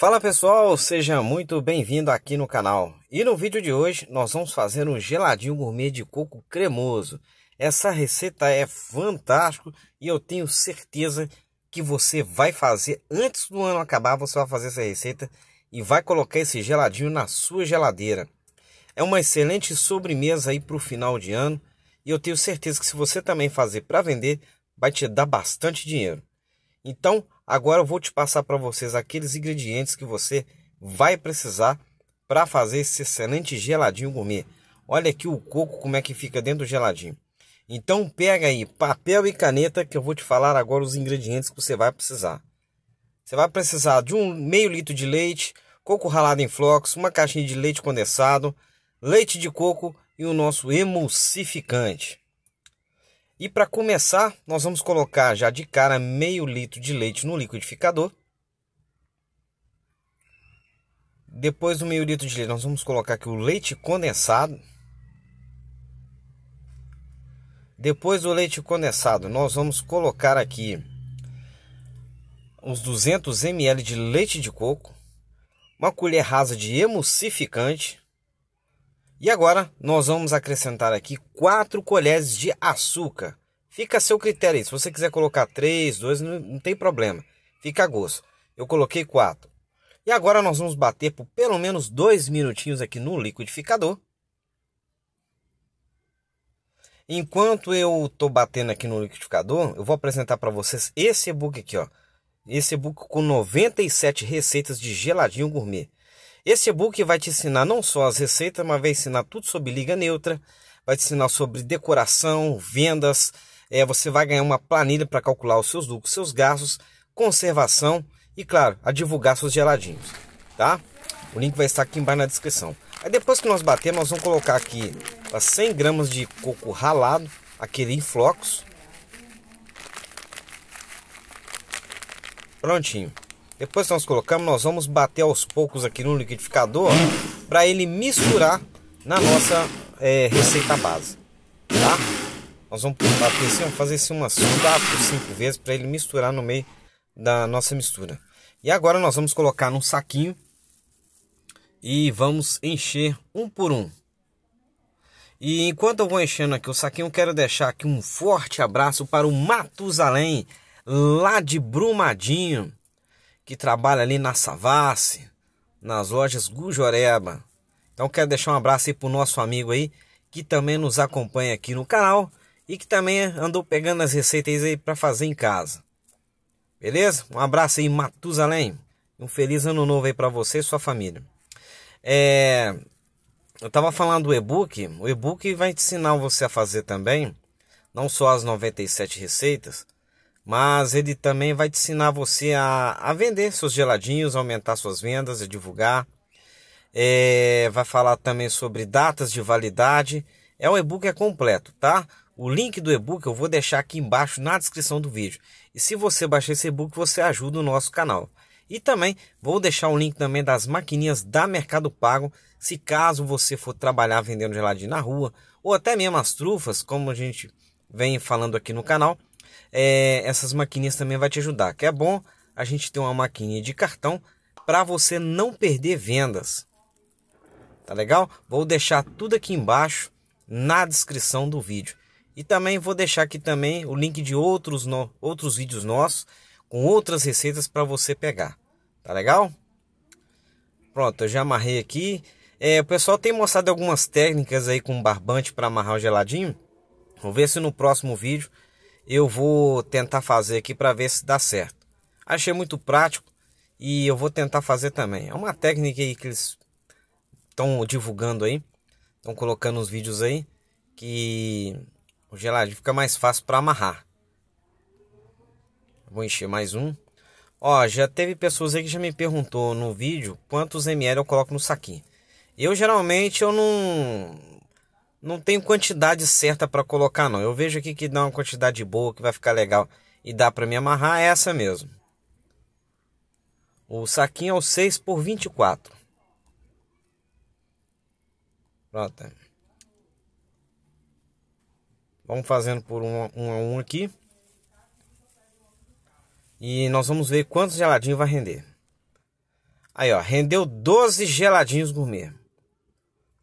Fala pessoal, seja muito bem-vindo aqui no canal. E no vídeo de hoje nós vamos fazer um geladinho gourmet de coco cremoso. Essa receita é fantástica e eu tenho certeza que você vai fazer antes do ano acabar, você vai fazer essa receita e vai colocar esse geladinho na sua geladeira. É uma excelente sobremesa aí para o final de ano e eu tenho certeza que se você também fazer para vender, vai te dar bastante dinheiro. Então, agora eu vou te passar para vocês aqueles ingredientes que você vai precisar para fazer esse excelente geladinho gourmet. Olha aqui o coco como é que fica dentro do geladinho. Então pega aí papel e caneta que eu vou te falar agora os ingredientes que você vai precisar. Você vai precisar de um meio litro de leite, coco ralado em flocos, uma caixinha de leite condensado, leite de coco e o nosso emulsificante. E para começar, nós vamos colocar já de cara meio litro de leite no liquidificador. Depois do meio litro de leite, nós vamos colocar aqui o leite condensado. Depois do leite condensado, nós vamos colocar aqui uns 200 ml de leite de coco, uma colher rasa de emulsificante, e agora nós vamos acrescentar aqui 4 colheres de açúcar. Fica a seu critério aí. Se você quiser colocar 3, 2, não, tem problema. Fica a gosto. Eu coloquei 4. E agora nós vamos bater por pelo menos 2 minutinhos aqui no liquidificador. Enquanto eu estou batendo aqui no liquidificador, eu vou apresentar para vocês esse e-book aqui, ó. Esse e-book com 97 receitas de geladinho gourmet. Esse e-book vai te ensinar não só as receitas, mas vai ensinar tudo sobre liga neutra, vai te ensinar sobre decoração, vendas, é, você vai ganhar uma planilha para calcular os seus lucros, seus gastos, conservação e, claro, a divulgar seus geladinhos, tá? O link vai estar aqui embaixo na descrição. Aí depois que nós batermos, nós vamos colocar aqui 100 gramas de coco ralado, aquele em flocos. Prontinho. Depois que nós colocamos, nós vamos bater aos poucos aqui no liquidificador para ele misturar na nossa é, receita base, tá? Nós vamos bater assim, vamos fazer assim umas 4, 5 vezes para ele misturar no meio da nossa mistura. E agora nós vamos colocar num saquinho e vamos encher um por um. E enquanto eu vou enchendo aqui o saquinho, quero deixar aqui um forte abraço para o Matusalém, lá de Brumadinho que trabalha ali na Savassi, nas lojas Gujoreba. Então quero deixar um abraço aí pro nosso amigo aí, que também nos acompanha aqui no canal e que também andou pegando as receitas aí para fazer em casa. Beleza? Um abraço aí, Matusalém. Um feliz ano novo aí para você e sua família. É... Eu tava falando do e-book. O e-book vai ensinar você a fazer também, não só as 97 receitas, mas ele também vai te ensinar você a, a vender seus geladinhos, aumentar suas vendas, a divulgar. É, vai falar também sobre datas de validade. É o e-book é completo, tá? O link do e-book eu vou deixar aqui embaixo na descrição do vídeo. E se você baixar esse e-book, você ajuda o nosso canal. E também vou deixar o link também das maquininhas da Mercado Pago, se caso você for trabalhar vendendo geladinho na rua, ou até mesmo as trufas, como a gente vem falando aqui no canal é, essas maquininhas também vai te ajudar. Que é bom a gente ter uma maquininha de cartão para você não perder vendas. Tá legal? Vou deixar tudo aqui embaixo na descrição do vídeo. E também vou deixar aqui também o link de outros, no, outros vídeos nossos com outras receitas para você pegar. Tá legal? Pronto, eu já amarrei aqui. É, o pessoal tem mostrado algumas técnicas aí com barbante para amarrar o geladinho. Vou ver se no próximo vídeo eu vou tentar fazer aqui para ver se dá certo. Achei muito prático e eu vou tentar fazer também. É uma técnica aí que eles estão divulgando aí, estão colocando os vídeos aí que o geladinho fica mais fácil para amarrar. Vou encher mais um. Ó, já teve pessoas aí que já me perguntou no vídeo quantos ml eu coloco no saquinho. Eu geralmente eu não não tenho quantidade certa para colocar não. Eu vejo aqui que dá uma quantidade boa, que vai ficar legal e dá para me amarrar é essa mesmo. O saquinho é o 6 por 24. Pronto. Vamos fazendo por um, um a um aqui. E nós vamos ver quantos geladinhos vai render. Aí, ó, rendeu 12 geladinhos gourmet.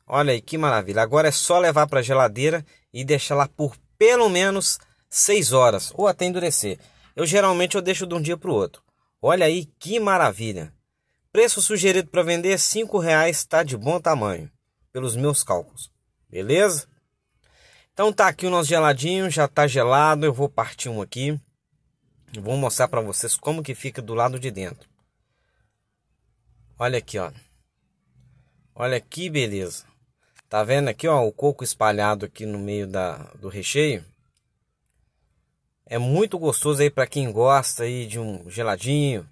Olha aí que maravilha. Agora é só levar para a geladeira e deixar lá por pelo menos 6 horas ou até endurecer. Eu geralmente eu deixo de um dia para o outro. Olha aí que maravilha. Preço sugerido para vender R$ 5,00 está de bom tamanho, pelos meus cálculos. Beleza? Então tá aqui o nosso geladinho, já tá gelado. Eu vou partir um aqui. Vou mostrar para vocês como que fica do lado de dentro. Olha aqui, ó. Olha que beleza. Tá vendo aqui, ó, o coco espalhado aqui no meio da, do recheio. É muito gostoso aí para quem gosta aí de um geladinho,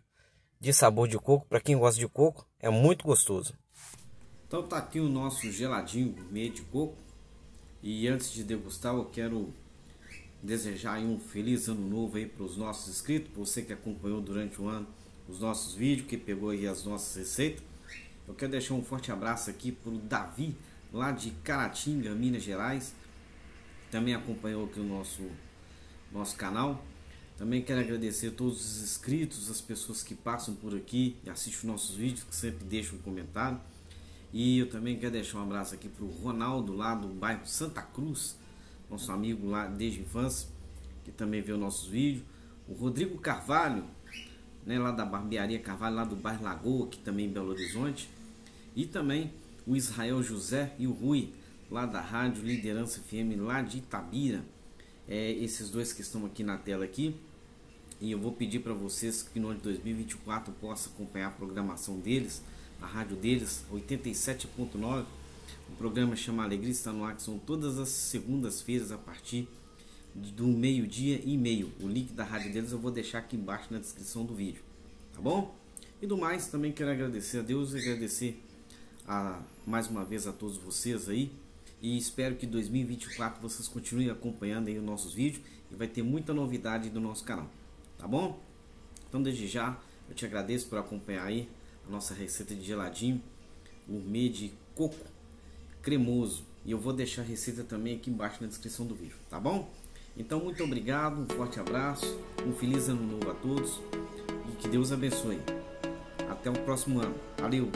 de sabor de coco. Para quem gosta de coco, é muito gostoso. Então tá aqui o nosso geladinho meio de coco. E antes de degustar, eu quero desejar um feliz ano novo aí para os nossos inscritos, você que acompanhou durante o ano os nossos vídeos, que pegou aí as nossas receitas. Eu quero deixar um forte abraço aqui para o Davi lá de Caratinga, Minas Gerais. Também acompanhou aqui o nosso, nosso canal. Também quero agradecer a todos os inscritos, as pessoas que passam por aqui e assistem nossos vídeos, que sempre deixam um comentário. E eu também quero deixar um abraço aqui para o Ronaldo, lá do bairro Santa Cruz, nosso amigo lá desde a infância, que também vê os nossos vídeos. O Rodrigo Carvalho, né, lá da Barbearia Carvalho, lá do bairro Lagoa, aqui também em Belo Horizonte. E também o Israel José e o Rui, lá da Rádio Liderança FM, lá de Itabira. É, esses dois que estão aqui na tela aqui. E eu vou pedir para vocês que no ano de 2024 possa acompanhar a programação deles, a rádio deles, 87.9. O programa chama Alegria Está no Ar, que são todas as segundas-feiras a partir do meio-dia e meio. O link da rádio deles eu vou deixar aqui embaixo na descrição do vídeo, tá bom? E do mais, também quero agradecer a Deus e agradecer a, mais uma vez a todos vocês aí e espero que 2024 vocês continuem acompanhando aí os nossos vídeos e vai ter muita novidade do nosso canal, tá bom? Então desde já eu te agradeço por acompanhar aí a nossa receita de geladinho gourmet de coco cremoso e eu vou deixar a receita também aqui embaixo na descrição do vídeo, tá bom? Então muito obrigado, um forte abraço, um feliz ano novo a todos e que Deus abençoe. Até o próximo ano. Valeu!